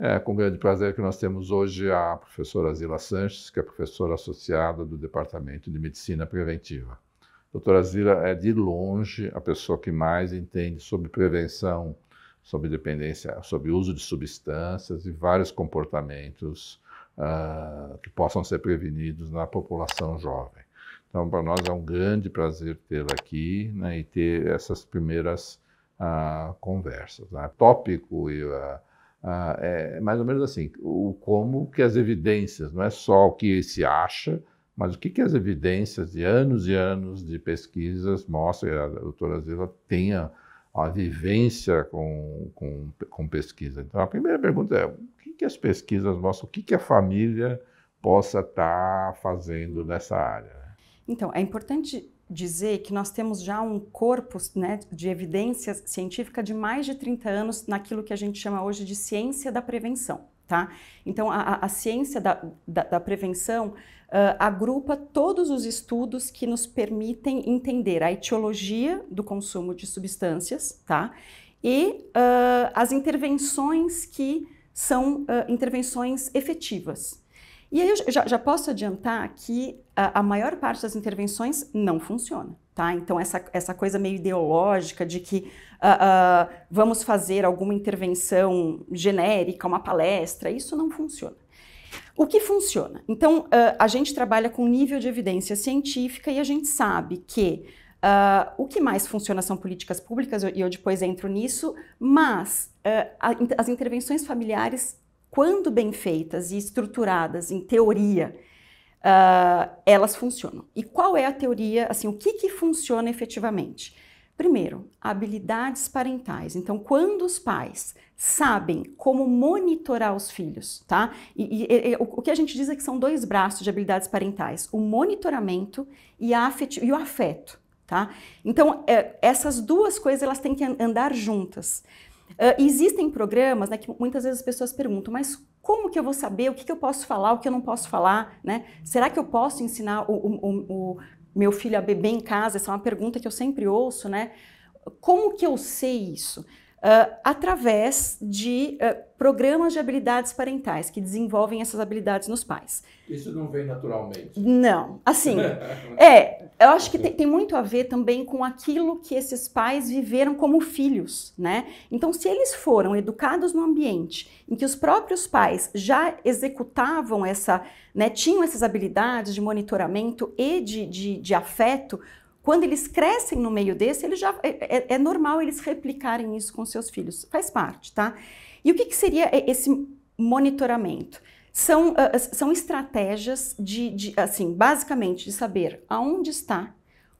É com grande prazer que nós temos hoje a professora Zila Sanches, que é professora associada do Departamento de Medicina Preventiva. doutora Zila é, de longe, a pessoa que mais entende sobre prevenção, sobre dependência, sobre uso de substâncias e vários comportamentos uh, que possam ser prevenidos na população jovem. Então, para nós é um grande prazer tê-la aqui né, e ter essas primeiras uh, conversas. Né? Tópico e uh, ah, é mais ou menos assim, o como que as evidências, não é só o que se acha, mas o que, que as evidências de anos e anos de pesquisas mostram, e a doutora Zila tem a, a vivência com, com, com, pesquisa. Então, a primeira pergunta é, o que, que as pesquisas mostram, o que, que a família possa estar tá fazendo nessa área? Então, é importante dizer que nós temos já um corpo né, de evidência científica de mais de 30 anos naquilo que a gente chama hoje de ciência da prevenção. Tá? Então, a, a ciência da, da, da prevenção uh, agrupa todos os estudos que nos permitem entender a etiologia do consumo de substâncias tá? e uh, as intervenções que são uh, intervenções efetivas. E aí eu já, já posso adiantar que a, a, maior parte das intervenções não funciona. Tá? Então, essa, essa coisa meio ideológica de que uh, uh, vamos fazer alguma intervenção genérica, uma palestra, isso não funciona. O que funciona? Então, uh, a gente trabalha com nível de evidência científica e a gente sabe que Uh, o que mais funciona são políticas públicas, e eu, eu, depois entro nisso, mas uh, a, as intervenções familiares quando bem feitas e estruturadas em teoria, uh, elas funcionam. E qual é a teoria, assim, o que, que funciona efetivamente? Primeiro, habilidades parentais. Então, quando os pais sabem como monitorar os filhos, tá? E, e, e, o, que a gente diz é que são dois braços de habilidades parentais: o monitoramento e, e o afeto, tá? Então, é, essas duas coisas elas têm que andar juntas. Uh, existem programas né, que muitas vezes as pessoas perguntam, mas como que eu vou saber o que, que eu posso falar, o que eu não posso falar? Né? Será que eu posso ensinar o, o, o meu filho a beber em casa? Essa é uma pergunta que eu sempre ouço, né? Como que eu sei isso? Uh, através de uh, programas de habilidades parentais que desenvolvem essas habilidades nos pais. Isso não vem naturalmente. Não, assim, é, eu acho que tem, tem, muito a ver também com aquilo que esses pais viveram como filhos, né? Então, se eles foram educados num ambiente em que os próprios pais já executavam essa, né, tinham essas habilidades de monitoramento e de, de, de afeto, quando eles crescem no meio desse, eles já, é, é, é normal eles replicarem isso com seus filhos, faz parte, tá? E o que, que seria é, esse monitoramento? São, uh, são estratégias de, de, assim, basicamente, de saber aonde está,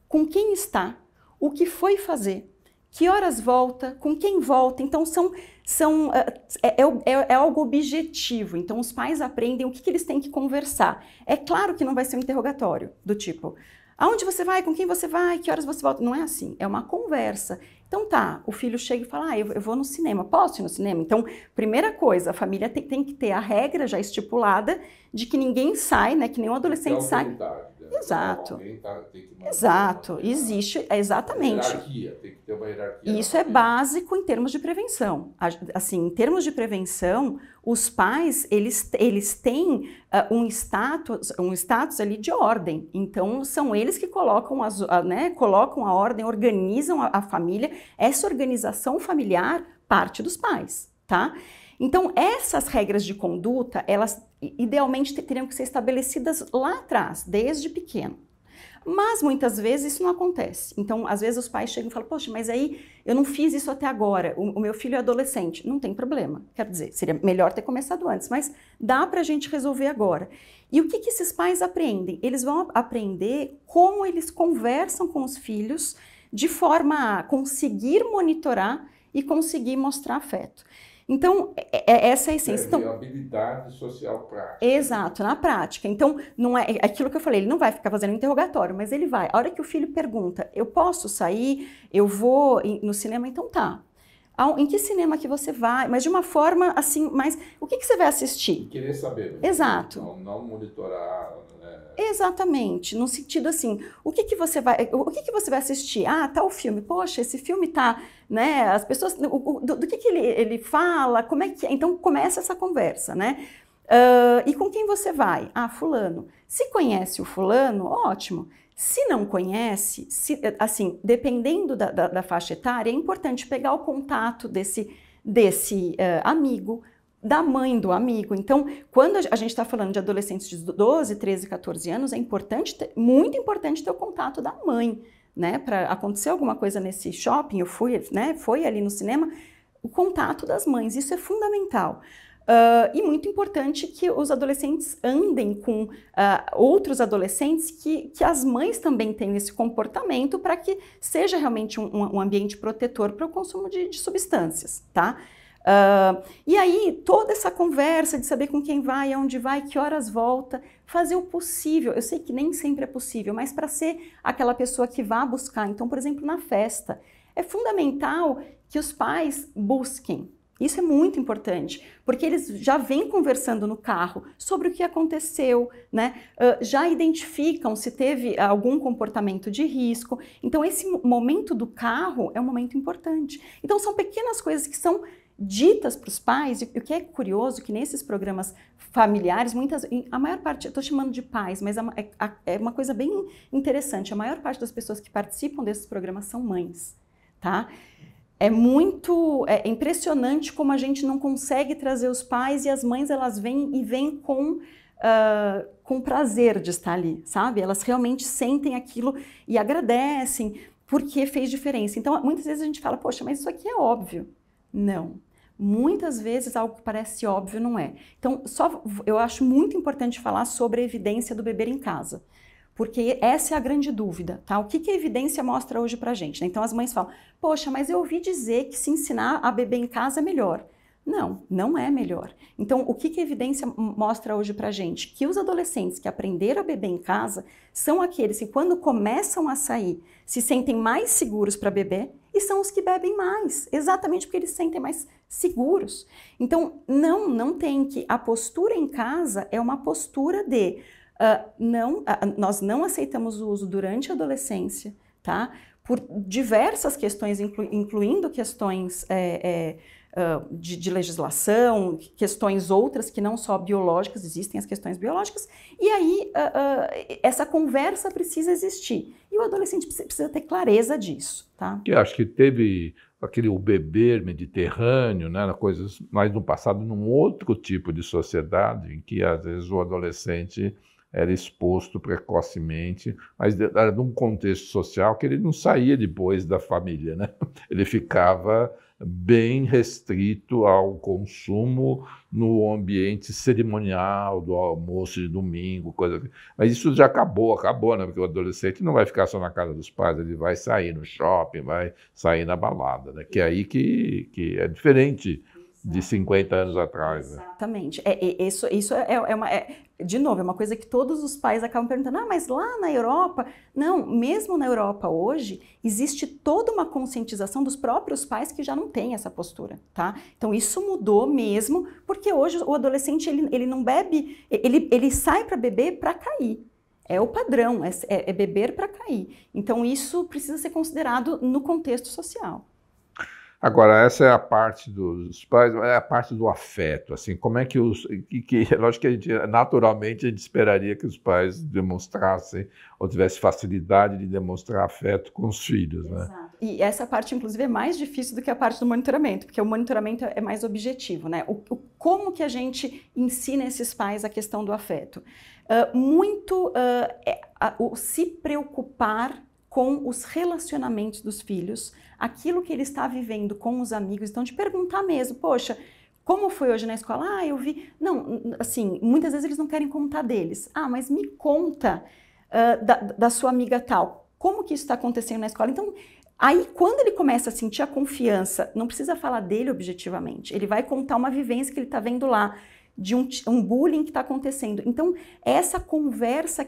com quem está, o que foi fazer, que horas volta, com quem volta. Então, são, são, ah, é, é, é, é, algo objetivo. Então, os pais aprendem o que, que eles têm que conversar. É claro que não vai ser um interrogatório do tipo, Aonde você vai? Com quem você vai? Que horas você volta? Não é assim, é uma conversa. Então tá, o filho chega e fala, ah, eu, eu vou no cinema, posso ir no cinema? Então, primeira coisa, a família tem, tem que ter a regra já estipulada de que ninguém sai, né, que nenhum adolescente sai. Vontade Exato. Tá, Exato. Uma, Existe, é exatamente. Hierarquia, tem que ter uma hierarquia. Isso é básico em termos de prevenção. Assim, em termos de prevenção, os pais, eles, eles têm uh, um status, um status ali de ordem. Então, são eles que colocam, as, a, ah, né, colocam a ordem, organizam a, a família. Essa organização familiar parte dos pais, tá? Então, essas regras de conduta, elas idealmente teriam que ser estabelecidas lá atrás, desde pequeno. Mas muitas vezes isso não acontece. Então, às vezes os pais chegam e falam: Poxa, mas aí eu não fiz isso até agora, o, o meu filho é adolescente. Não tem problema. Quer dizer, seria melhor ter começado antes, mas dá para a gente resolver agora. E o que, que esses pais aprendem? Eles vão aprender como eles conversam com os filhos de forma a conseguir monitorar e conseguir mostrar afeto. Então, é, é, é essa é a essência. Então, habilidade social prática. Exato, na prática. Então, não é, é aquilo que eu falei, ele não vai ficar fazendo interrogatório, mas ele vai. A hora que o filho pergunta, eu posso sair? Eu vou no cinema? Então tá. Em que cinema que você vai? Mas de uma forma assim, mas o que, que você vai assistir? querer saber. Né? Exato. Não, não monitorar, não Exatamente, no sentido assim, o que, que você vai, o que, que você vai assistir? Ah, tá o filme. Poxa, esse filme tá, né? As pessoas, o, o, do, do, que, que ele, ele fala? Como é que? É? Então começa essa conversa, né? Uh, e com quem você vai? Ah, fulano. Se conhece o fulano, ótimo. Se não conhece, se, assim, dependendo da, da, da, faixa etária, é importante pegar o contato desse, desse uh, amigo, da mãe do amigo. Então, quando a gente está falando de adolescentes de 12, 13, 14 anos, é importante, ter, muito importante ter o contato da mãe, né? Para acontecer alguma coisa nesse shopping, eu fui, né? Foi ali no cinema, o contato das mães, isso é fundamental. Uh, e muito importante que os adolescentes andem com uh, outros adolescentes que, que as mães também tenham esse comportamento para que seja realmente um, um ambiente protetor para o consumo de, de substâncias, tá? Uh, e aí, toda essa conversa de saber com quem vai, aonde vai, que horas volta, fazer o possível. Eu sei que nem sempre é possível, mas para ser aquela pessoa que vá buscar, então, por exemplo, na festa, é fundamental que os pais busquem, isso é muito importante, porque eles já vêm conversando no carro sobre o que aconteceu, né? Uh, já identificam se teve algum comportamento de risco. Então, esse momento do carro é um momento importante. Então, são pequenas coisas que são ditas para os pais. E o que é curioso é que nesses programas familiares, muitas, a maior parte, eu estou chamando de pais, mas é, é, é uma coisa bem interessante. A maior parte das pessoas que participam desses programas são mães, tá? É muito é impressionante como a gente não consegue trazer os pais e as mães elas vêm e vêm com Uh, com prazer de estar ali, sabe? Elas realmente sentem aquilo e agradecem porque fez diferença. Então, muitas vezes a gente fala, poxa, mas isso aqui é óbvio. Não, Muitas vezes algo que parece óbvio não é. Então, só eu acho muito importante falar sobre a evidência do beber em casa. Porque essa é a grande dúvida, tá? O que, que a evidência mostra hoje pra gente? Né? Então as mães falam, poxa, mas eu ouvi dizer que se ensinar a beber em casa é melhor. Não, não é melhor. Então, o que, que a evidência mostra hoje para gente? Que os adolescentes que aprenderam a beber em casa são aqueles que, quando começam a sair, se sentem mais seguros para beber e são os que bebem mais, exatamente porque eles se sentem mais seguros. Então, não, não tem que. A postura em casa é uma postura de uh, não, uh, nós não aceitamos o uso durante a adolescência, tá? Por diversas questões, inclu, incluindo questões. É, é, de, de, legislação, questões outras que não só biológicas, existem as questões biológicas, e aí uh, uh, essa conversa precisa existir. E o adolescente precisa ter clareza disso. Tá? eu acho que teve aquele o beber mediterrâneo, né, coisas mais no passado, num outro tipo de sociedade, em que às vezes o adolescente era exposto precocemente, mas era num contexto social que ele não saía depois da família, né? Ele ficava bem restrito ao consumo no ambiente cerimonial do almoço de domingo, coisa assim. Mas isso já acabou, acabou, né? Porque o adolescente não vai ficar só na casa dos pais, ele vai sair no shopping, vai sair na balada, né? Que é aí que, que é diferente de 50 anos atrás. Né? Exatamente. É, é, isso isso é, é, uma, é, de novo, é uma coisa que todos os pais acabam perguntando: ah, mas lá na Europa. Não, mesmo na Europa hoje, existe toda uma conscientização dos próprios pais que já não têm essa postura, tá? Então isso mudou mesmo, porque hoje o adolescente ele, ele não bebe, ele, ele sai para beber para cair. É o padrão, é, é, é beber para cair. Então isso precisa ser considerado no contexto social. Agora, essa é a parte dos pais, é a parte do afeto, assim, como é que os... Que, que, lógico que a gente, naturalmente, a gente esperaria que os pais demonstrassem ou tivessem facilidade de demonstrar afeto com os filhos, né? Exato. E essa parte, inclusive, é mais difícil do que a parte do monitoramento, porque o monitoramento é mais objetivo, né? O, o como que a gente ensina esses pais a questão do afeto? Uh, muito uh, é, a, o se preocupar com os relacionamentos dos filhos, aquilo que ele está vivendo com os amigos. Então, te perguntar mesmo, poxa, como foi hoje na escola? Ah, eu vi. Não, assim, muitas vezes eles não querem contar deles. Ah, mas me conta uh, da, da sua amiga tal. Como que isso está acontecendo na escola? Então, Aí, quando ele começa a sentir a confiança, não precisa falar dele objetivamente, ele vai contar uma vivência que ele está vendo lá de um, um bullying que está acontecendo. Então, essa conversa,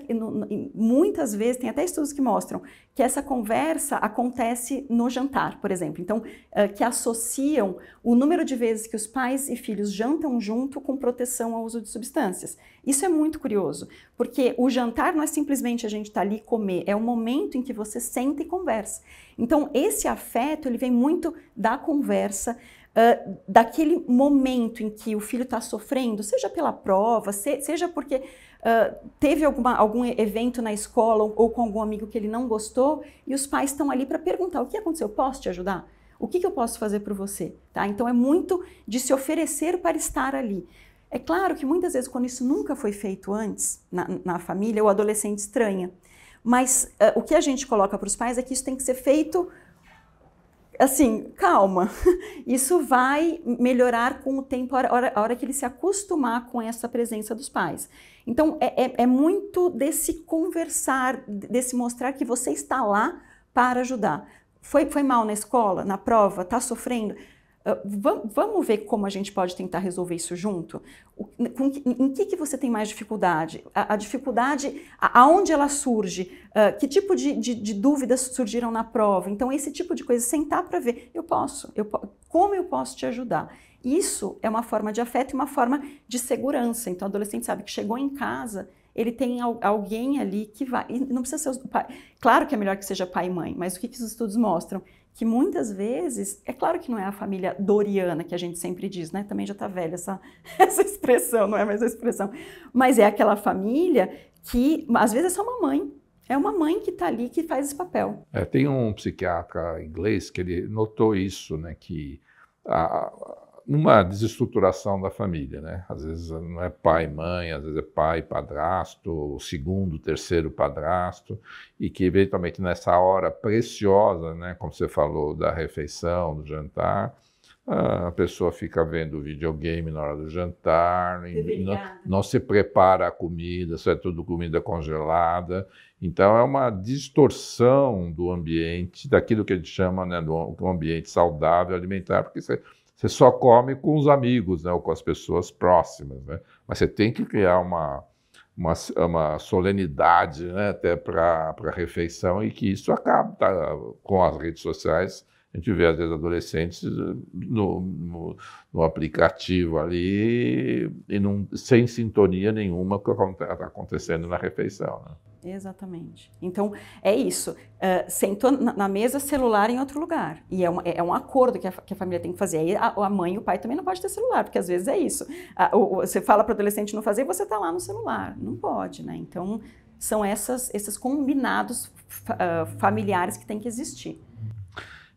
muitas vezes, tem até estudos que mostram que essa conversa acontece no jantar, por exemplo. Então, eh, que associam o número de vezes que os pais e filhos jantam junto com proteção ao uso de substâncias. Isso é muito curioso, porque o jantar não é simplesmente a gente estar tá ali comer, é o momento em que você senta e conversa. Então, esse afeto, ele vem muito da conversa, ah, daquele momento em que o filho está sofrendo, seja pela prova, se, seja porque uh, teve alguma, algum evento na escola ou, ou, com algum amigo que ele não gostou, e os pais estão ali para perguntar: o que aconteceu? Posso te ajudar? O que, que eu posso fazer por você? Tá? Então é muito de se oferecer para estar ali. É claro que muitas vezes, quando isso nunca foi feito antes na, na família, o adolescente estranha. Mas uh, o que a gente coloca para os pais é que isso tem que ser feito assim, calma, isso vai melhorar com o tempo, a hora, a hora que ele se acostumar com essa presença dos pais. Então, é, é, é muito desse conversar, desse mostrar que você está lá para ajudar. Foi, foi mal na escola, na prova, está sofrendo? Ah, vamos ver como a gente pode tentar resolver isso junto? em que, que você tem mais dificuldade? A, a dificuldade, aonde ela surge? Uh, que tipo de, de, de, dúvidas surgiram na prova? Então, esse tipo de coisa, sentar para ver, eu posso, eu, como eu posso te ajudar? Isso é uma forma de afeto e uma forma de segurança. Então, o adolescente sabe que chegou em casa, ele tem alguém ali que vai. Não precisa ser. Os, claro que é melhor que seja pai e mãe, mas o que, que os estudos mostram? que muitas vezes, é claro que não é a família doriana que a gente sempre diz, né? Também já está velha essa, essa expressão, não é mais a expressão. Mas é aquela família que, às vezes, é só uma mãe. É uma mãe que está ali que faz esse papel. É, tem um psiquiatra inglês que ele notou isso, né? Que a, uma desestruturação da família, né? Às vezes não é pai e mãe, às vezes é pai, padrasto, segundo, terceiro padrasto, e que eventualmente nessa hora preciosa, né, como você falou, da refeição, do jantar, a pessoa fica vendo videogame na hora do jantar, não, não, se prepara a comida, só é tudo comida congelada. Então, é uma distorção do ambiente, daquilo que a gente chama né, do ambiente saudável alimentar, porque você você só come com os amigos, né, ou com as pessoas próximas, né? Mas você tem que criar uma, uma, uma solenidade, né, até para a refeição e que isso acaba tá? com as redes sociais. A gente vê, às vezes, adolescentes eh, no, no, no aplicativo ali e num, sem sintonia nenhuma com o que está acontecendo na refeição. Né? Exatamente. Então, é isso. Uh, sentou na mesa, celular em outro lugar. E é, é, é um acordo que a, que a, família tem que fazer. Aí a, a, mãe e o pai também não podem ter celular, porque às vezes é isso. Uh, você fala para o adolescente não fazer, você está lá no celular. Não pode, né? Então, são essas, esses combinados uh, familiares que tem que existir.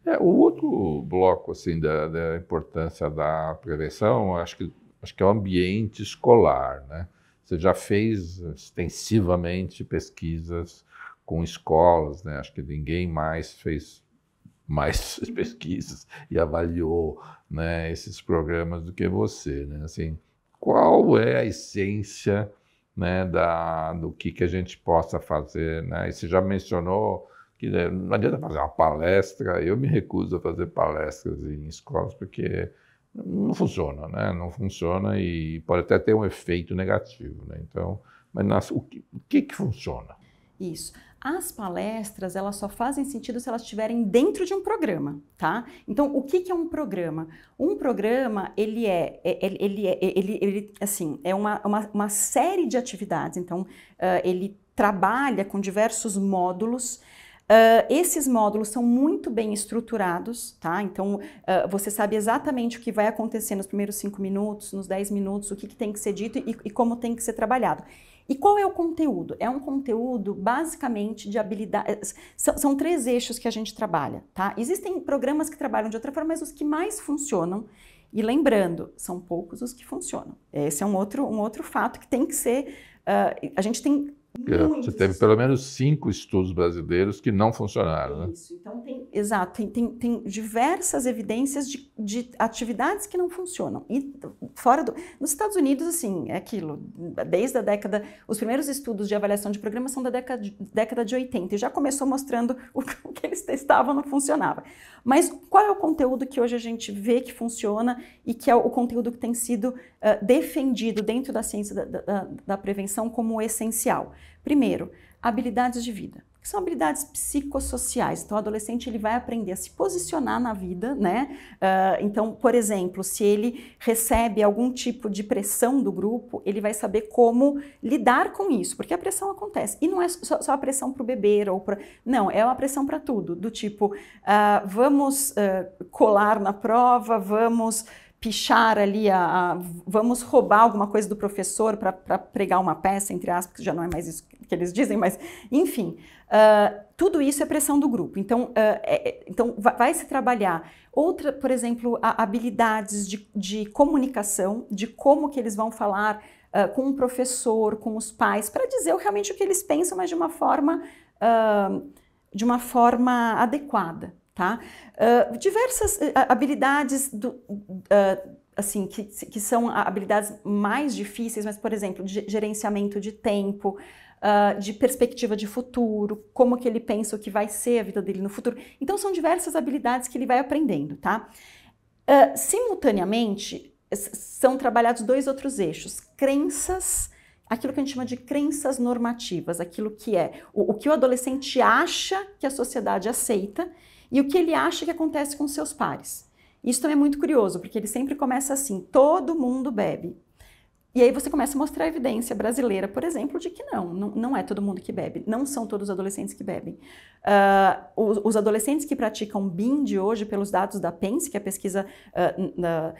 É, o outro bloco, assim, da, da importância da prevenção, acho que, acho que é o ambiente escolar, né? Você já fez extensivamente pesquisas com escolas, né? Acho que ninguém mais fez mais pesquisas e avaliou, né, esses programas do que você, né? Assim, qual é a essência, né, da do que que a gente possa fazer, né? E você já mencionou que né, não adianta fazer uma palestra, eu me recuso a fazer palestras em escolas porque não funciona, né? Não funciona e pode até ter um efeito negativo, né? Então, mas nas, o, que, o que que funciona? Isso. As palestras, elas só fazem sentido se elas estiverem dentro de um programa, tá? Então, o que, que é um programa? Um programa, ele é, é ele, ele, é, ele, ele assim, é uma, uma, uma, série de atividades. Então, uh, ele trabalha com diversos módulos Uh, esses módulos são muito bem estruturados, tá? Então, uh, você sabe exatamente o que vai acontecer nos primeiros cinco minutos, nos dez minutos, o que, que tem que ser dito e, e como tem que ser trabalhado. E qual é o conteúdo? É um conteúdo basicamente de habilidades. São, são, três eixos que a gente trabalha, tá? Existem programas que trabalham de outra forma, mas os que mais funcionam, e lembrando, são poucos os que funcionam. Esse é um outro, um outro fato que tem que ser. Uh, a gente tem é, Muitos. Você teve pelo menos cinco estudos brasileiros que não funcionaram, né? Isso. né? Então tem, exato, tem, tem, tem diversas evidências de, de, atividades que não funcionam. E fora do, nos Estados Unidos, assim, é aquilo, desde a década, os primeiros estudos de avaliação de programa são da década de, década de 80 e já começou mostrando o que eles testavam não funcionava. Mas qual é o conteúdo que hoje a gente vê que funciona e que é o conteúdo que tem sido defendido dentro da ciência da, da, da prevenção como essencial. Primeiro, habilidades de vida que são habilidades psicossociais. Então, o adolescente ele vai aprender a se posicionar na vida, né? Uh, então, por exemplo, se ele recebe algum tipo de pressão do grupo, ele vai saber como lidar com isso, porque a pressão acontece. E não é só, só a pressão para o beber ou para. Não, é uma pressão para tudo, do tipo, uh, vamos uh, colar na prova, vamos pichar ali, a, a, vamos roubar alguma coisa do professor para pregar uma peça, entre aspas, que já não é mais isso que eles dizem, mas enfim, uh, tudo isso é pressão do grupo. Então, uh, é, então vai, vai se trabalhar outra, por exemplo, habilidades de, de comunicação, de como que eles vão falar uh, com o professor, com os pais, para dizer realmente o que eles pensam, mas de uma forma, de uma forma adequada tá? Uh, diversas eh, habilidades do, uh, assim que, que são habilidades mais difíceis, mas por exemplo, de gerenciamento de tempo, uh, de perspectiva de futuro, como que ele pensa o que vai ser a vida dele no futuro. Então são diversas habilidades que ele vai aprendendo, tá? simultaneamente são trabalhados dois outros eixos: crenças aquilo que a gente chama de crenças normativas, aquilo que é o, o, que o adolescente acha que a sociedade aceita e o que ele acha que acontece com seus pares. Isso também é muito curioso, porque ele sempre começa assim: todo mundo bebe. E aí você começa a mostrar a evidência brasileira, por exemplo, de que não, não, não é todo mundo que bebe, não são todos os adolescentes que bebem. Uh, os, os, adolescentes que praticam BIND hoje, pelos dados da PENSE, que é a pesquisa uh, ah,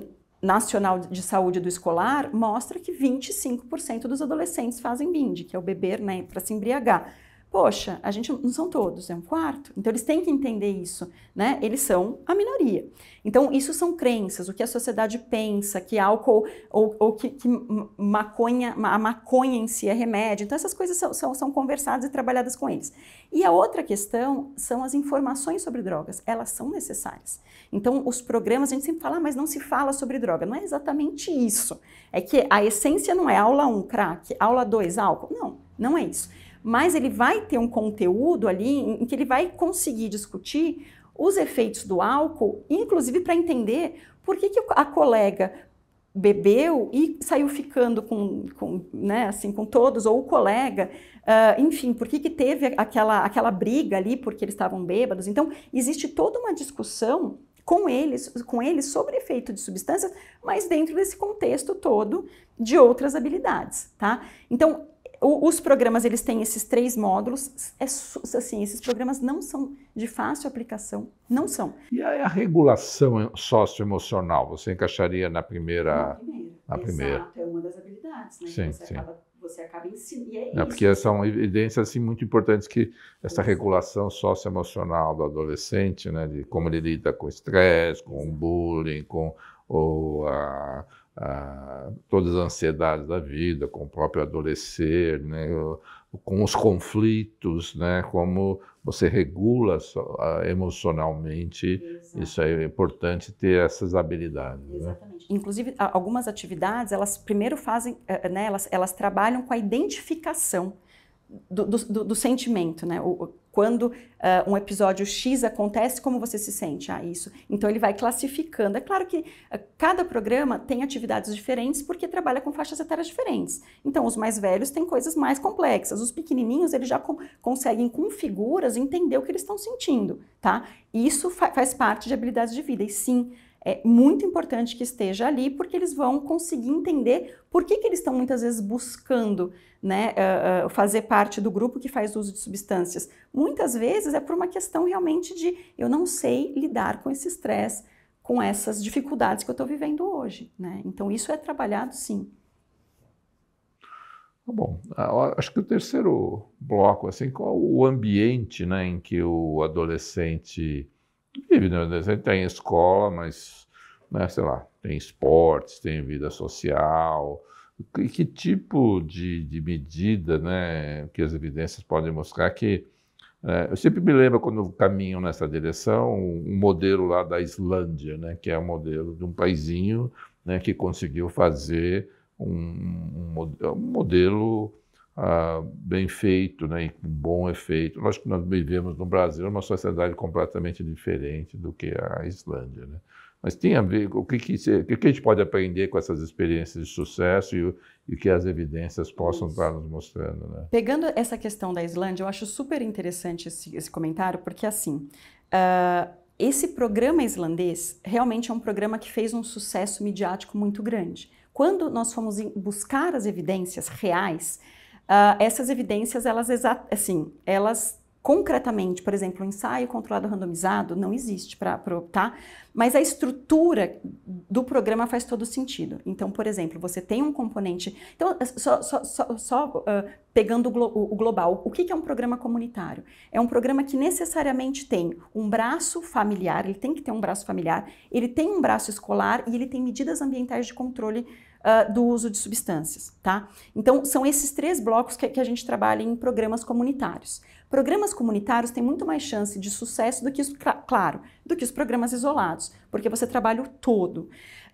na, Nacional de Saúde do Escolar, mostra que 25% dos adolescentes fazem BIND, que é o beber né, para se embriagar poxa, a gente não são todos, é um quarto. Então eles têm que entender isso, né? Eles são a minoria. Então isso são crenças, o que a sociedade pensa, que álcool ou, ou que, que, maconha, a maconha em si é remédio. Então essas coisas são, são, são conversadas e trabalhadas com eles. E a outra questão são as informações sobre drogas. Elas são necessárias. Então os programas, a gente sempre fala, ah, mas não se fala sobre droga. Não é exatamente isso. É que a essência não é aula 1, um, crack, aula 2, álcool. Não, não é isso mas ele vai ter um conteúdo ali em que ele vai conseguir discutir os efeitos do álcool, inclusive para entender por que, que a colega bebeu e saiu ficando com, com, né, assim, com todos, ou o colega, uh, enfim, por que, que teve aquela, aquela briga ali, porque eles estavam bêbados. Então, existe toda uma discussão com eles, com eles sobre efeito de substâncias, mas dentro desse contexto todo de outras habilidades, tá? Então, o, os programas eles têm esses três módulos. É, assim, esses programas não são de fácil aplicação, não são. E a, regulação socioemocional, você encaixaria na primeira? Na primeira. Na primeira. Exato, é uma das habilidades, né? Sim, você sim. Acaba, você acaba ensinando. E é, é porque são evidências assim muito importantes que essa Exato. regulação socioemocional do adolescente, né, de como ele lida com estresse, com Exato. bullying, com ou a todas as ansiedades da vida, com o próprio adolescer, né, com os conflitos, né, como você regula emocionalmente. Exato. Isso é importante ter essas habilidades. Né? Exatamente. Né? Inclusive, algumas atividades, elas primeiro fazem, é, é, né, elas, elas trabalham com a identificação do, do, do sentimento, né? O, quando uh, um episódio X acontece, como você se sente? Ah, isso. Então ele vai classificando. É claro que uh, cada programa tem atividades diferentes porque trabalha com faixas etárias diferentes. Então os mais velhos têm coisas mais complexas. Os pequenininhos eles já com, conseguem com figuras entender o que eles estão sentindo, tá? Isso fa faz parte de habilidades de vida. E sim, é muito importante que esteja ali, porque eles vão conseguir entender por que, que eles estão muitas vezes buscando né, uh, uh, fazer parte do grupo que faz uso de substâncias. Muitas vezes é por uma questão realmente de eu não sei lidar com esse estresse, com essas dificuldades que eu estou vivendo hoje. Né? Então, isso é trabalhado sim. Tá bom, ah, acho que o terceiro bloco, assim, qual o ambiente né, em que o adolescente Vive, né? Você tem escola, mas, né, sei lá, tem esportes, tem vida social. Que, que tipo de, de, medida né, que as evidências podem mostrar que. É, eu sempre me lembro quando caminho nessa direção, um modelo lá da Islândia, né, que é um modelo de um paizinho né, que conseguiu fazer um, um, um modelo ah, bem feito, né, e com bom efeito. Nós que nós vivemos no Brasil uma sociedade completamente diferente do que a Islândia. Né? Mas tem a ver o que, que, o que, a gente pode aprender com essas experiências de sucesso e, e que as evidências possam estar nos mostrando. Né? Pegando essa questão da Islândia, eu acho super interessante esse, esse comentário, porque assim. Uh, esse programa islandês realmente é um programa que fez um sucesso midiático muito grande. Quando nós fomos buscar as evidências reais Uh, essas evidências, elas, assim, elas concretamente, por exemplo, o ensaio controlado randomizado não existe para, tá? Mas a estrutura do programa faz todo sentido. Então, por exemplo, você tem um componente. Então, só, só, só, só uh, pegando o, glo o, global, o que, que é um programa comunitário? É um programa que necessariamente tem um braço familiar, ele tem que ter um braço familiar, ele tem um braço escolar e ele tem medidas ambientais de controle uh, do uso de substâncias, tá? Então, são esses três blocos que, que a gente trabalha em programas comunitários. Programas comunitários têm muito mais chance de sucesso do que os, claro, do que os programas isolados, porque você trabalha o todo.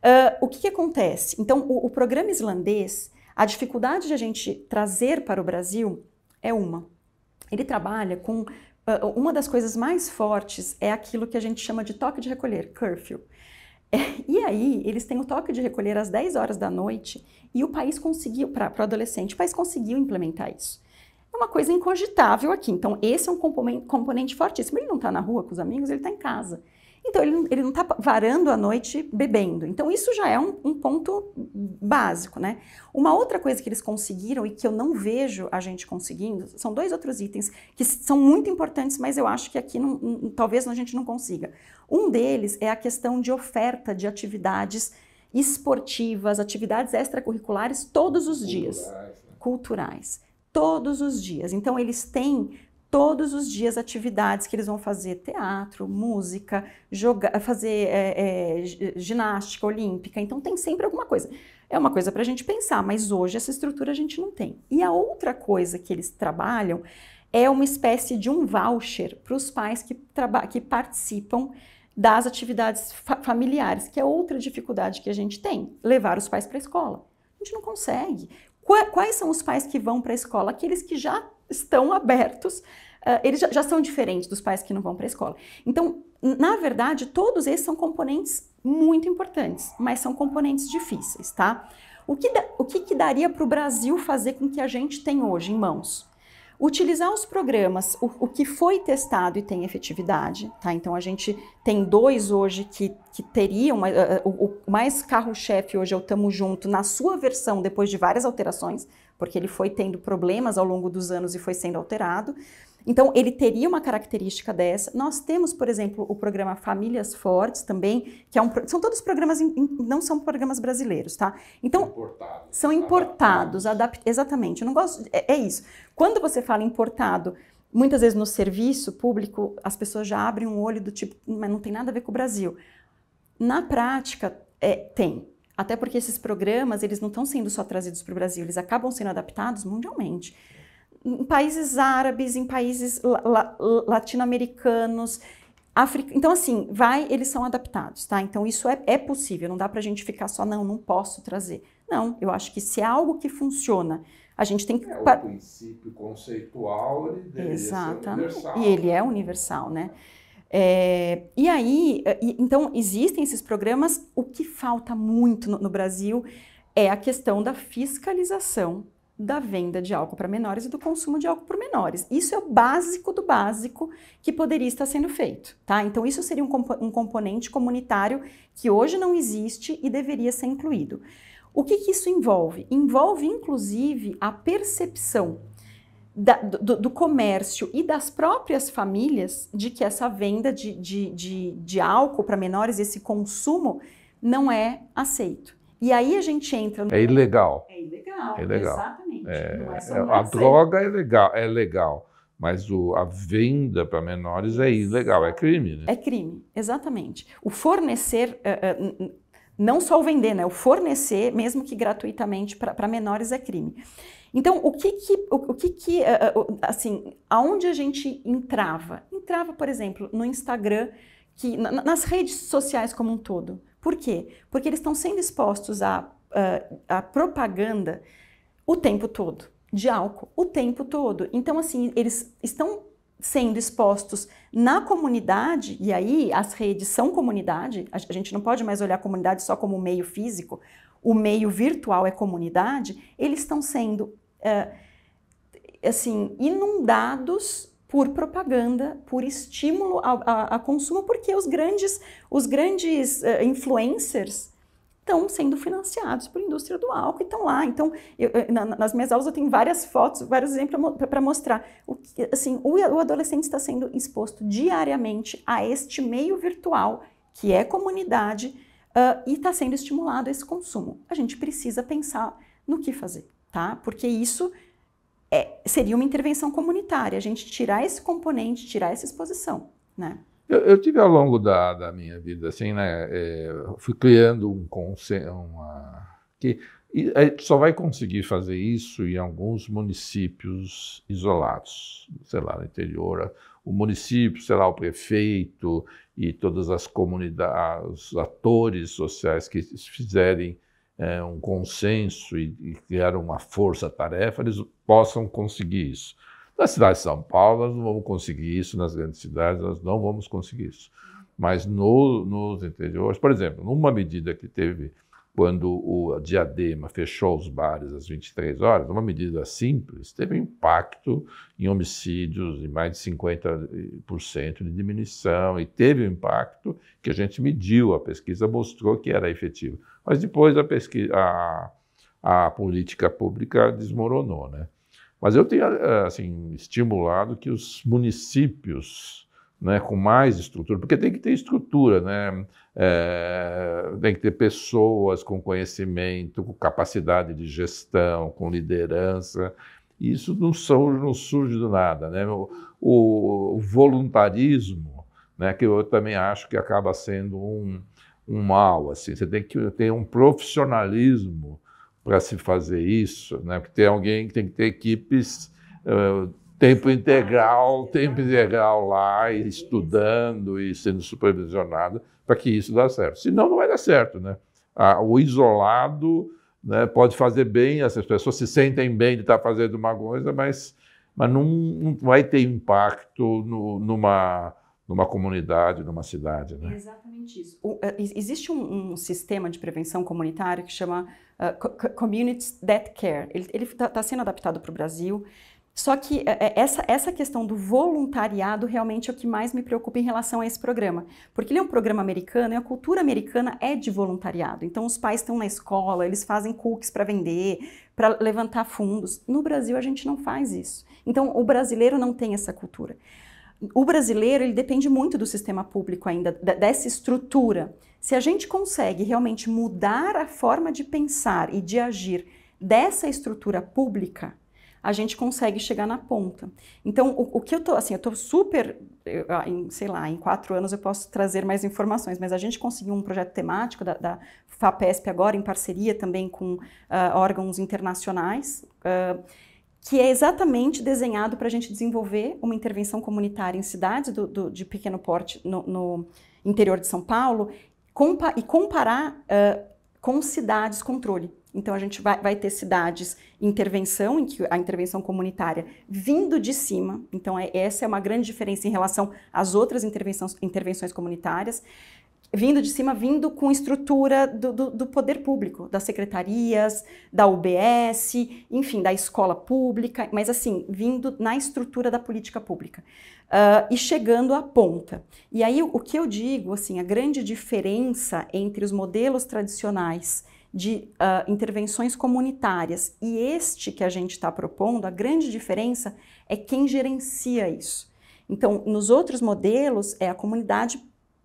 Uh, o que, que, acontece? Então, o, o programa islandês, a dificuldade de a gente trazer para o Brasil é uma. Ele trabalha com ah, uma das coisas mais fortes é aquilo que a gente chama de toque de recolher, curfew. É, e aí, eles têm o toque de recolher às 10 horas da noite e o país conseguiu, para o adolescente, o país conseguiu implementar isso. É uma coisa incogitável aqui. Então, esse é um componente, fortíssimo. Ele não está na rua com os amigos, ele está em casa. Então, ele, ele não está varando a noite bebendo. Então, isso já é um, um, ponto básico, né? Uma outra coisa que eles conseguiram e que eu não vejo a gente conseguindo, são dois outros itens que são muito importantes, mas eu acho que aqui não, talvez a gente não consiga. Um deles é a questão de oferta de atividades esportivas, atividades extracurriculares todos os Culturais, dias. Né? Culturais. Todos os dias. Então, eles têm todos os dias atividades que eles vão fazer: teatro, música, jogar, fazer é, é, ginástica olímpica. Então tem sempre alguma coisa. É uma coisa para a gente pensar, mas hoje essa estrutura a gente não tem. E a outra coisa que eles trabalham é uma espécie de um voucher para os pais que, que participam das atividades fa familiares, que é outra dificuldade que a gente tem: levar os pais para a escola. A gente não consegue. Qu quais são os pais que vão para a escola? Aqueles que já estão abertos uh, eles já, já são diferentes dos pais que não vão para a escola. Então, na verdade, todos esses são componentes muito importantes, mas são componentes difíceis, tá? O que, da, o que, que daria para o Brasil fazer com que a gente tem hoje em mãos? Utilizar os programas, o, o, que foi testado e tem efetividade, tá? Então a gente tem dois hoje que, que teriam, uh, o, o, mais carro-chefe hoje é o Tamo Junto, na sua versão, depois de várias alterações, porque ele foi tendo problemas ao longo dos anos e foi sendo alterado. Então, ele teria uma característica dessa. Nós temos, por exemplo, o programa Famílias Fortes também, que é um, são todos programas, in, não são programas brasileiros, tá? Então, importados, são importados, exatamente. Eu não gosto, é, é isso. Quando você fala importado, muitas vezes no serviço público, as pessoas já abrem um olho do tipo, mas não tem nada a ver com o Brasil. Na prática, é, tem. Até porque esses programas, eles não estão sendo só trazidos para o Brasil, eles acabam sendo adaptados mundialmente em países árabes, em países la, latino-americanos, África. Então, assim, vai, eles são adaptados, tá? Então, isso é, é possível, não dá para a gente ficar só, não, não posso trazer. Não, eu acho que se é algo que funciona, a gente tem que. É, o princípio conceitual ele deveria Exatamente. universal. E ele é né? universal, né? É, e aí, eh, então, existem esses programas. O que falta muito no, no Brasil é a questão da fiscalização da venda de álcool para menores e do consumo de álcool por menores. Isso é o básico do básico que poderia estar sendo feito, tá? Então isso seria um, compo um componente comunitário que hoje não existe e deveria ser incluído. O que, que isso envolve? Envolve inclusive a percepção da, do, do, comércio e das próprias famílias de que essa venda de, de, de, de álcool para menores, esse consumo, não é aceito. E aí a gente entra. No... É ilegal. É ilegal. É Exatamente. É, é, é a droga é legal, é legal, mas o, a venda para menores é ilegal, é crime. Né? É crime, exatamente. O fornecer, uh, uh, não só o vender, né? O fornecer, mesmo que gratuitamente para menores, é crime. Então, o que que, o, que que, uh, assim, aonde a gente entrava? Entrava, por exemplo, no Instagram, que, na, nas redes sociais como um todo. Por quê? Porque eles estão sendo expostos à, à, à propaganda o tempo todo, de álcool, o tempo todo. Então, assim, eles estão sendo expostos na comunidade, e aí as redes são comunidade, a gente não pode mais olhar a comunidade só como meio físico, o meio virtual é comunidade, eles estão sendo, uh, assim, inundados por propaganda, por estímulo a, a, a consumo, porque os grandes, os grandes uh, influencers estão sendo financiados por indústria do álcool e estão lá. Então, eu, na, nas minhas aulas eu tenho várias fotos, vários exemplos para mostrar. O, assim, o, o adolescente está sendo exposto diariamente a este meio virtual, que é comunidade, uh, e está sendo estimulado esse consumo. A gente precisa pensar no que fazer, tá? Porque isso é, seria uma intervenção comunitária, a gente tirar esse componente, tirar essa exposição, né? Eu, eu tive ao longo da, da minha vida, assim, né, é, fui criando um conselho, uma... que é, só vai conseguir fazer isso em alguns municípios isolados, sei lá, no interior, o município, sei lá, o prefeito e todas as comunidades, os atores sociais que fizerem é, um consenso e, e criar uma força-tarefa, eles possam conseguir isso. Na cidade de São Paulo, nós não vamos conseguir isso, nas grandes cidades, nós não vamos conseguir isso. Mas no, nos interiores, por exemplo, numa medida que teve quando o Diadema fechou os bares às 23 horas, uma medida simples, teve impacto em homicídios de mais de 50% de diminuição, e teve um impacto que a gente mediu, a pesquisa mostrou que era efetivo. Mas depois a, pesquisa, a, a política pública desmoronou, né? Mas eu tenho eh, assim, estimulado que os municípios né, com mais estrutura, porque tem que ter estrutura, né? É, tem que ter pessoas com conhecimento, com capacidade de gestão, com liderança. Isso não, não surge do nada. Né? O, o voluntarismo, né, que eu também acho que acaba sendo um, um mal, assim. Você tem que ter um profissionalismo para se fazer isso, né? Porque tem alguém que tem que ter equipes uh, tempo integral, tempo integral lá, e estudando e sendo supervisionado para que isso dê certo. Senão não vai dar certo, né? Ah, o isolado né, pode fazer bem, as pessoas se sentem bem de estar tá fazendo uma coisa, mas, mas não, não vai ter impacto no, numa, numa comunidade, numa cidade. Né? Exatamente exatamente isso. O, eh, existe um, um, sistema de prevenção comunitária que chama uh, ah, Community Death Care. Ele está tá sendo adaptado para o Brasil. Só que eh, eh, essa, essa questão do voluntariado realmente é o que mais me preocupa em relação a esse programa. Porque ele é um programa americano e a cultura americana é de voluntariado. Então, os pais estão na escola, eles fazem cookies para vender, para levantar fundos. No Brasil, a gente não faz isso. Então, o brasileiro não tem essa cultura o brasileiro ele depende muito do sistema público ainda, dessa estrutura. Se a gente consegue realmente mudar a forma de pensar e de agir dessa estrutura pública, a gente consegue chegar na ponta. Então, o, o que eu estou, assim, eu estou super, eu, ah, em, sei lá, em quatro anos eu posso trazer mais informações, mas a gente conseguiu um projeto temático da, da FAPESP agora, em parceria também com uh, órgãos internacionais, uh, que é exatamente desenhado para a gente desenvolver uma intervenção comunitária em cidades do, do, de pequeno porte no, no, interior de São Paulo compa e comparar uh, com cidades controle. Então, a gente vai, vai, ter cidades intervenção, em que a intervenção comunitária vindo de cima. Então, é, essa é uma grande diferença em relação às outras intervenções, intervenções comunitárias vindo de cima, vindo com estrutura do, do, do, poder público, das secretarias, da UBS, enfim, da escola pública, mas assim, vindo na estrutura da política pública uh, e chegando à ponta. E aí o que eu digo, assim, a grande diferença entre os modelos tradicionais de uh, intervenções comunitárias e este que a gente está propondo, a grande diferença é quem gerencia isso. Então, nos outros modelos, é a comunidade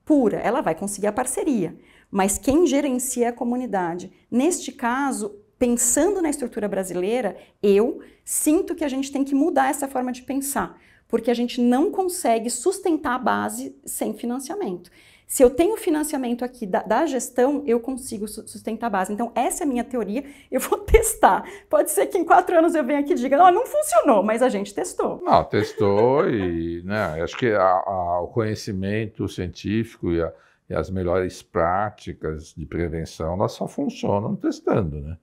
pura, ela vai conseguir a parceria, mas quem gerencia a comunidade. Neste caso, pensando na estrutura brasileira, eu sinto que a gente tem que mudar essa forma de pensar, porque a gente não consegue sustentar a base sem financiamento. Se eu tenho financiamento aqui da, da gestão, eu consigo su sustentar a base. Então, essa é a minha teoria. Eu vou testar. Pode ser que em quatro anos eu venha aqui e diga: não, não funcionou, mas a gente testou. Não, testou e né, acho que a, a, o conhecimento científico e, a, e as melhores práticas de prevenção elas só funcionam testando, né?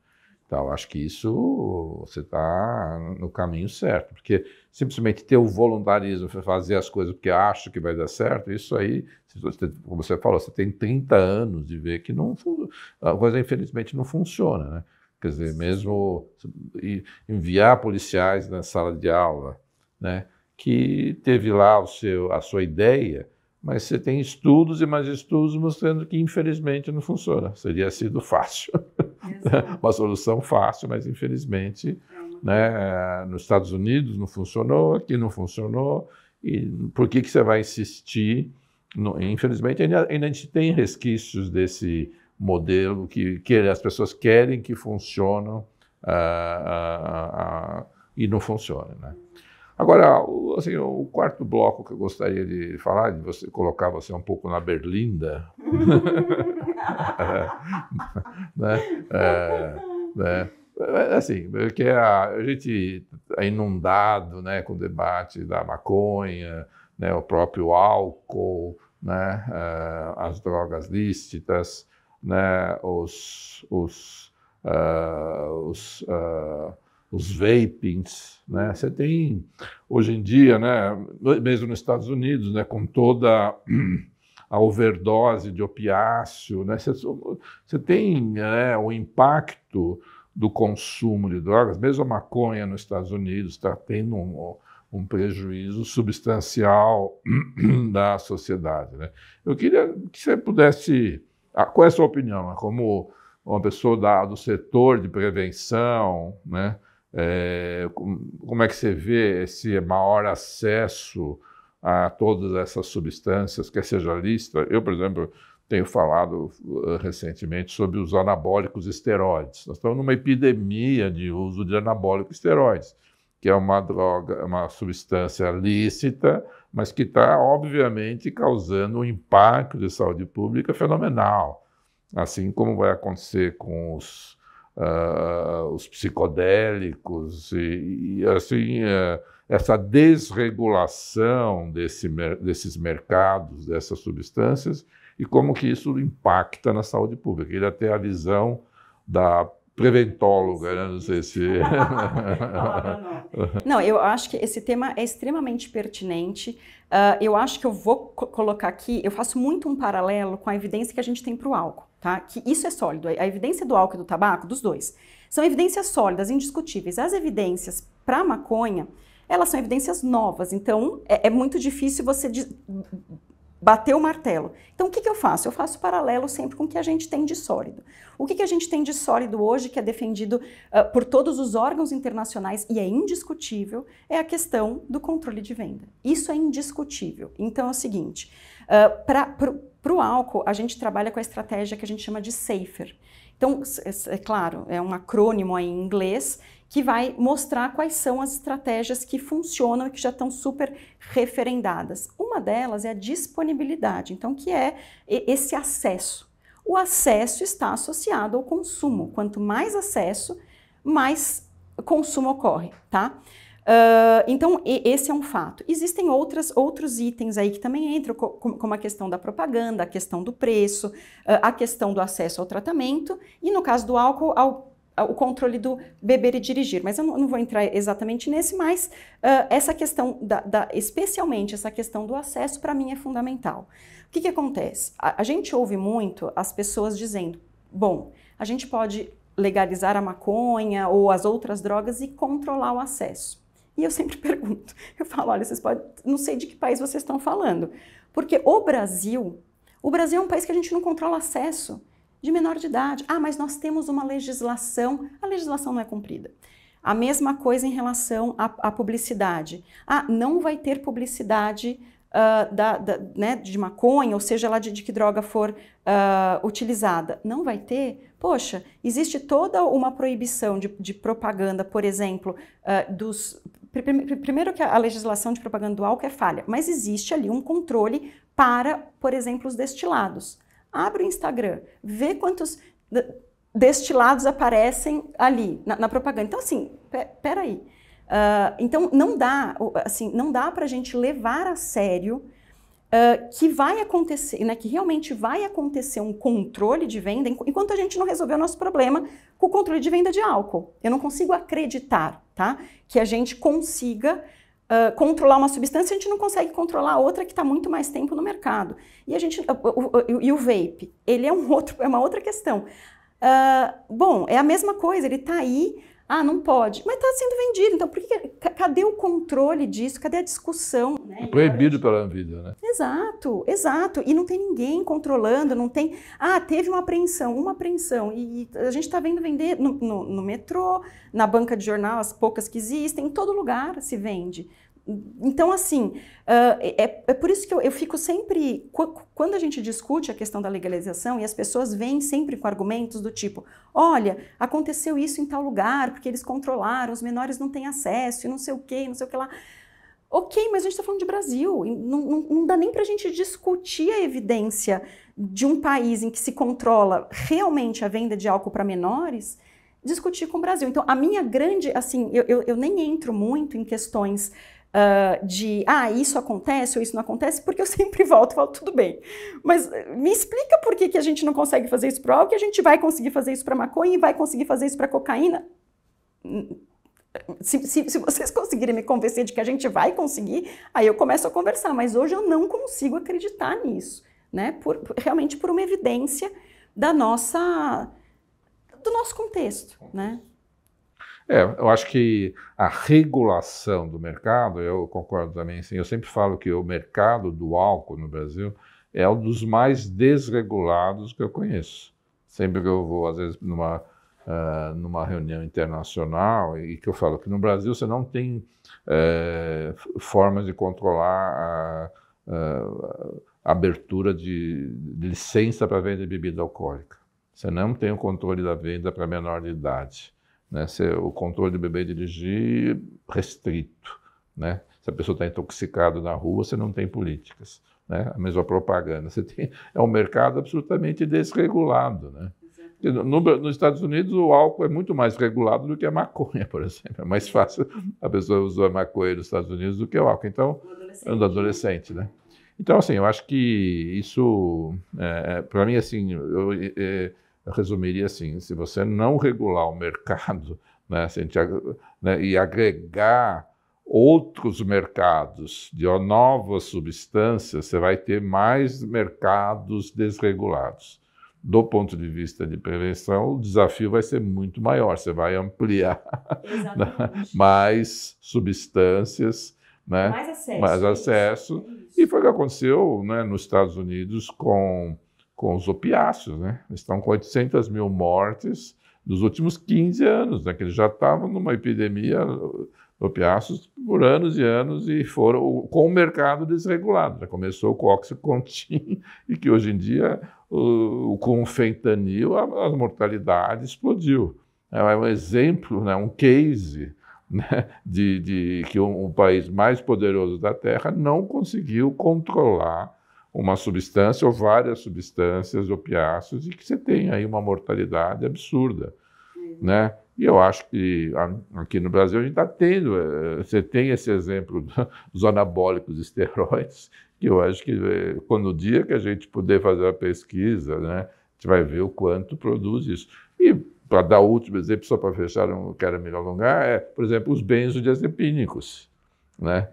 tal. Acho que isso você está no caminho certo, porque simplesmente ter o voluntarismo, fazer as coisas porque acha que vai dar certo, isso aí, como você falou, você tem 30 anos de ver que não, a coisa infelizmente não funciona, né? Quer dizer, mesmo enviar policiais na sala de aula, né? Que teve lá o seu, a sua ideia, mas você tem estudos e mais estudos mostrando que infelizmente não funciona. Seria sido fácil. uma solução fácil, mas infelizmente né, eh, nos Estados Unidos não funcionou, aqui não funcionou, e por que, que você vai insistir? No, infelizmente ainda, ainda a gente tem resquícios desse modelo que, que as pessoas querem que funcionam ah, ah, ah, e não funciona. Né? Agora, o, assim, o quarto bloco que eu gostaria de falar, de você colocar você um pouco na berlinda, né? É, né? Assim, porque a, a gente é inundado né, com o debate da maconha, né, o próprio álcool, né, é, as drogas lícitas, né, os, os, uh, os, uh, os vapings. Né? Você tem, hoje em dia, né, mesmo nos Estados Unidos, né, com toda a overdose de opiáceo, né? você, você, tem né, o impacto do consumo de drogas, mesmo a maconha nos Estados Unidos está tendo um, um, prejuízo substancial da sociedade. Né? Eu queria que você pudesse, qual é a sua opinião, né? como uma pessoa da, do setor de prevenção, né? É, como é que você vê esse maior acesso a todas essas substâncias, quer seja lista. Eu, por exemplo, tenho falado eh, recentemente sobre os anabólicos esteroides. Nós estamos numa epidemia de uso de anabólicos esteroides, que é uma droga, uma substância lícita, mas que está, obviamente, causando um impacto de saúde pública fenomenal. Assim como vai acontecer com os uh, os psicodélicos e, e assim uh, essa desregulação desse, desses mercados dessas substâncias e como que isso impacta na saúde pública. Ele até a visão da preventóloga, né? não sei se. não, eu acho que esse tema é extremamente pertinente. Uh, eu acho que eu vou co colocar aqui, eu faço muito um paralelo com a evidência que a gente tem para o álcool, tá? Que isso é sólido. A evidência do álcool e do tabaco, dos dois, são evidências sólidas, indiscutíveis. As evidências para maconha elas são evidências novas, então é, é muito difícil você bateu o martelo. Então, o que, que eu faço? Eu faço paralelo sempre com o que a gente tem de sólido. O que, que a gente tem de sólido hoje, que é defendido uh, por todos os órgãos internacionais e é indiscutível, é a questão do controle de venda. Isso é indiscutível. Então, é o seguinte: uh, ah, para o álcool, a gente trabalha com a estratégia que a gente chama de SAFER. Então, é claro, é um acrônimo em inglês, que vai mostrar quais são as estratégias que funcionam e que já estão super referendadas. Uma delas é a disponibilidade, então, que é esse acesso. O acesso está associado ao consumo. Quanto mais acesso, mais consumo ocorre, tá? Uh, então, esse é um fato. Existem outras, outros itens aí que também entram, como a questão da propaganda, a questão do preço, a questão do acesso ao tratamento e, no caso do álcool, ao o controle do beber e dirigir. Mas eu não, vou entrar exatamente nesse, mas uh, essa questão, da, da, especialmente essa questão do acesso, para mim é fundamental. O que, que acontece? A, a, gente ouve muito as pessoas dizendo: bom, a gente pode legalizar a maconha ou as outras drogas e controlar o acesso. E eu sempre pergunto, eu falo, olha, vocês podem, não sei de que país vocês estão falando, porque o Brasil, o Brasil é um país que a gente não controla acesso de menor de idade. Ah, mas nós temos uma legislação, a legislação não é cumprida. A mesma coisa em relação à, à publicidade. Ah, não vai ter publicidade uh, da, da, né, de maconha, ou seja lá de, de que droga for uh, utilizada. Não vai ter? Poxa, existe toda uma proibição de, de propaganda, por exemplo, uh, dos. Primeiro que a legislação de propaganda do álcool é falha, mas existe ali um controle para, por exemplo, os destilados. Abre o Instagram, vê quantos destilados aparecem ali na, na propaganda. Então, assim, peraí. Uh, então, não dá, assim, não dá para a gente levar a sério Uh, que vai acontecer, né, que realmente vai acontecer um controle de venda enquanto a gente não resolver o nosso problema com o controle de venda de álcool. Eu não consigo acreditar, tá, que a gente consiga Uh, controlar uma substância, a gente não consegue controlar outra que está muito mais tempo no mercado. E a gente, uh, uh, e o vape, ele é um outro, é uma outra questão. bom, é a mesma coisa, ele está aí ah, não pode. Mas está sendo vendido. Então, por que, cadê o controle disso? Cadê a discussão? Né? É proibido pela vida, né? Exato, exato. E não tem ninguém controlando, não tem. Ah, teve uma apreensão, uma apreensão. E a gente está vendo vender no, no, no metrô, na banca de jornal, as poucas que existem, em todo lugar se vende. Então, assim, uh, é, é, por isso que eu, eu fico sempre. Quando a gente discute a questão da legalização e as pessoas vêm sempre com argumentos do tipo: olha, aconteceu isso em tal lugar, porque eles controlaram, os menores não têm acesso, e não sei o quê não sei o que lá. Ok, mas a gente está falando de Brasil. Não, não, não dá nem para a gente discutir a evidência de um país em que se controla realmente a venda de álcool para menores discutir com o Brasil. Então, a minha grande, assim, eu, eu, eu nem entro muito em questões uh, de ah, isso acontece ou isso não acontece, porque eu sempre volto e falo, tudo bem. Mas eh, me explica por que, que a gente não consegue fazer isso para o álcool, a gente vai conseguir fazer isso para maconha e vai conseguir fazer isso para cocaína. Se, se, se, vocês conseguirem me convencer de que a gente vai conseguir, aí eu começo a conversar. Mas hoje eu não consigo acreditar nisso, né? Por, realmente por uma evidência da nossa do nosso contexto, né? É, eu acho que a regulação do mercado, eu concordo também, sim. Eu sempre falo que o mercado do álcool no Brasil é um dos mais desregulados que eu conheço. Sempre que eu vou, às vezes, numa, uh, numa reunião internacional e que eu falo que no Brasil você não tem uh, formas de controlar a, a abertura de, de licença para venda de bebida alcoólica. Você não tem o controle da venda para menor de idade. Né? Se o controle de bebê e dirigir restrito. Né? Se a pessoa está intoxicada na rua, você não tem políticas. Né? A mesma propaganda. Você tem, é um mercado absolutamente desregulado. Né? No, nos Estados Unidos, o álcool é muito mais regulado do que a maconha, por exemplo. É mais fácil a pessoa usar maconha nos Estados Unidos do que o álcool. Então, o adolescente. adolescente, né? Então, assim, eu acho que isso, é, é para mim, assim, eu, é, eu resumiria assim: se você não regular o mercado né, gente, né, e agregar outros mercados de novas substâncias, você vai ter mais mercados desregulados. Do ponto de vista de prevenção, o desafio vai ser muito maior, você vai ampliar né, mais substâncias. Né? Mais acesso. Mais acesso. É e foi o que aconteceu né, nos Estados Unidos com com os opiáceos, né? estão com 800 mil mortes nos últimos 15 anos, né? Que eles já estavam numa epidemia opiáceos por anos e anos e foram com o mercado desregulado. Já começou com o Oxycontin e que hoje em dia, o, com o fentanil, a, a mortalidade explodiu. É um exemplo, né? um case né? de, de, que um, um país mais poderoso da Terra não conseguiu controlar uma substância ou várias substâncias opiáceas e que você tem aí uma mortalidade absurda, uhum. né? E eu acho que aqui no Brasil a gente está tendo, eh, você tem esse exemplo dos anabólicos esteroides, que eu acho que eh, quando o dia que a gente puder fazer a pesquisa, né, a gente vai ver o quanto produz isso. E para dar o último exemplo, só para fechar, não quero me alongar, é, por exemplo, os benzodiazepínicos. Né?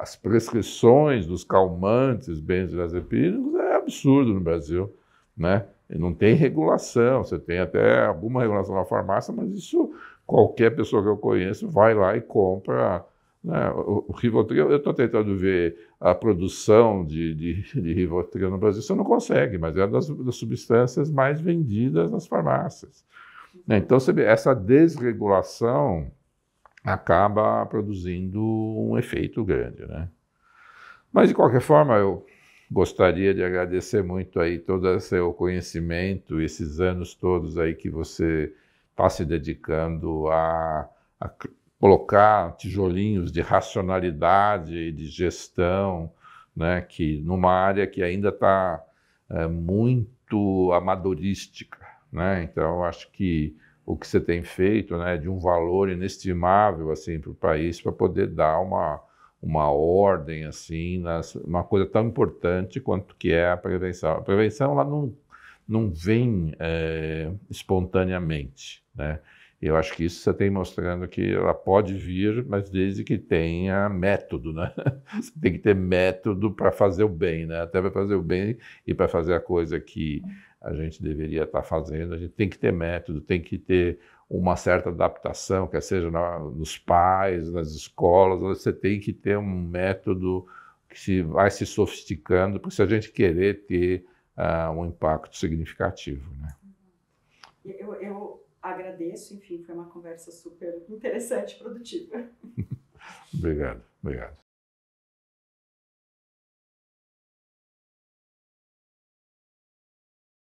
as prescrições dos calmantes, benzodiazepínicos, é absurdo no Brasil. Né? E não tem regulação, você tem até alguma regulação na farmácia, mas isso qualquer pessoa que eu conheço vai lá e compra. Né? O, Rivotril, eu estou tentando ver a produção de, de, de, Rivotril no Brasil, você não consegue, mas é das, das substâncias mais vendidas nas farmácias. Né? Então, você vê, essa desregulação acaba produzindo um efeito grande, né? Mas, de qualquer forma, eu gostaria de agradecer muito aí todo o seu conhecimento, esses anos todos aí que você está se dedicando a, a, colocar tijolinhos de racionalidade e de gestão, né, que numa área que ainda está é, eh, muito amadorística, né? Então acho que o que você tem feito, né, de um valor inestimável assim para o país, para poder dar uma, uma ordem assim, nas, uma coisa tão importante quanto que é a prevenção. A prevenção lá não, não vem é, espontaneamente, né? Eu acho que isso você tem mostrando que ela pode vir, mas desde que tenha método, né? Você tem que ter método para fazer o bem, né? Até para fazer o bem e para fazer a coisa que a gente deveria estar tá fazendo. A gente tem que ter método, tem que ter uma certa adaptação, quer seja na, nos pais, nas escolas, você tem que ter um método que se, vai se sofisticando, porque se a gente querer ter uh, um impacto significativo. Né? Eu, eu agradeço, enfim, foi uma conversa super interessante e produtiva. obrigado, obrigado.